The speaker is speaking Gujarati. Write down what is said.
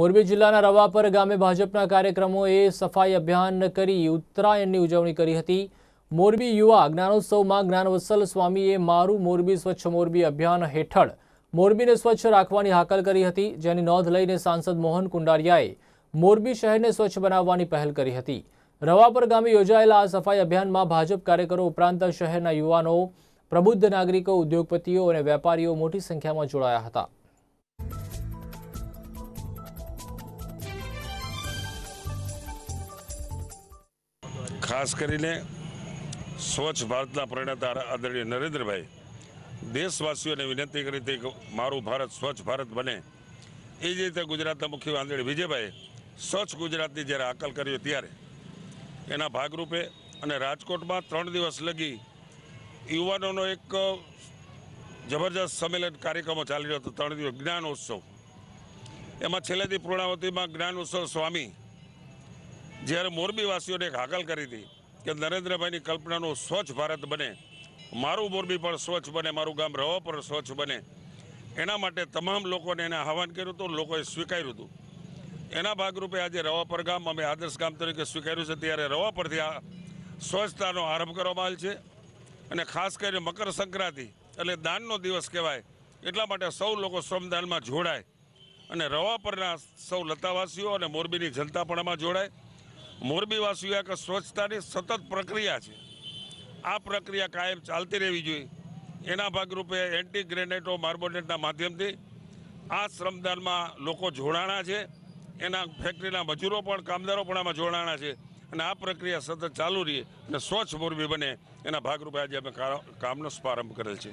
મોરબી જિલ્લાના રવાપર ગામે ભાજપના કાર્યક્રમોએ સફાઈ અભિયાન કરી ઉત્તરાયણની ઉજવણી કરી હતી મોરબી યુવા જ્ઞાનોત્સવમાં જ્ઞાનવત્સલ સ્વામીએ મારું મોરબી સ્વચ્છ મોરબી અભિયાન હેઠળ મોરબીને સ્વચ્છ રાખવાની હાકલ કરી હતી જેની નોંધ લઈને સાંસદ મોહન કુંડારિયાએ મોરબી શહેરને સ્વચ્છ બનાવવાની પહેલ કરી હતી રવાપર ગામે યોજાયેલા આ સફાઈ અભિયાનમાં ભાજપ કાર્યકરો ઉપરાંત શહેરના યુવાનો પ્રબુદ્ધ નાગરિકો ઉદ્યોગપતિઓ અને વેપારીઓ મોટી સંખ્યામાં જોડાયા હતા ખાસ કરીને સ્વચ્છ ભારતના પ્રણેતા આદરણીય નરેન્દ્રભાઈ દેશવાસીઓને વિનંતી કરી હતી કે મારું ભારત સ્વચ્છ ભારત બને એ જ રીતે ગુજરાતના મુખ્ય આંધળી વિજયભાઈ સ્વચ્છ ગુજરાતની જ્યારે આકલ કર્યો ત્યારે એના ભાગરૂપે અને રાજકોટમાં ત્રણ દિવસ લગી યુવાનોનો એક જબરજસ્ત સંમેલન કાર્યક્રમો ચાલી રહ્યો હતો ત્રણ દિવસ જ્ઞાન ઉત્સવ એમાં છેલ્લેથી પૂર્ણાવતીમાં જ્ઞાન ઉત્સવ સ્વામી જ્યારે મોરબીવાસીઓને એક હાકલ કરી હતી કે નરેન્દ્રભાઈની કલ્પનાનું સ્વચ્છ ભારત બને મારું મોરબી પણ સ્વચ્છ બને મારું ગામ રવા પણ સ્વચ્છ બને એના માટે તમામ લોકોને એને આહવાન કર્યું હતું લોકોએ સ્વીકાર્યું હતું એના ભાગરૂપે આજે રવાપર ગામ અમે આદર્શ ગામ તરીકે સ્વીકાર્યું છે ત્યારે રવાપરથી આ સ્વચ્છતાનો આરંભ કરવામાં આવેલ છે અને ખાસ કરીને મકર સંક્રાંતિ એટલે દાનનો દિવસ કહેવાય એટલા માટે સૌ લોકો શ્રમદાનમાં જોડાય અને રવાપરના સૌ લતાવાસીઓ અને મોરબીની જનતા પણ આમાં જોડાય મોરબીવાસીઓ એક સ્વચ્છતાની સતત પ્રક્રિયા છે આ પ્રક્રિયા કાયમ ચાલતી રહેવી જોઈએ એના ભાગરૂપે એન્ટી ગ્રેનેટો માર્બોનેટના માધ્યમથી આ શ્રમદાનમાં લોકો જોડાણા છે એના ફેક્ટરીના મજૂરો પણ કામદારો પણ આમાં જોડાણા છે અને આ પ્રક્રિયા સતત ચાલુ રહે અને સ્વચ્છ મોરબી બને એના ભાગરૂપે આજે અમે કામનો પ્રારંભ કરેલ છે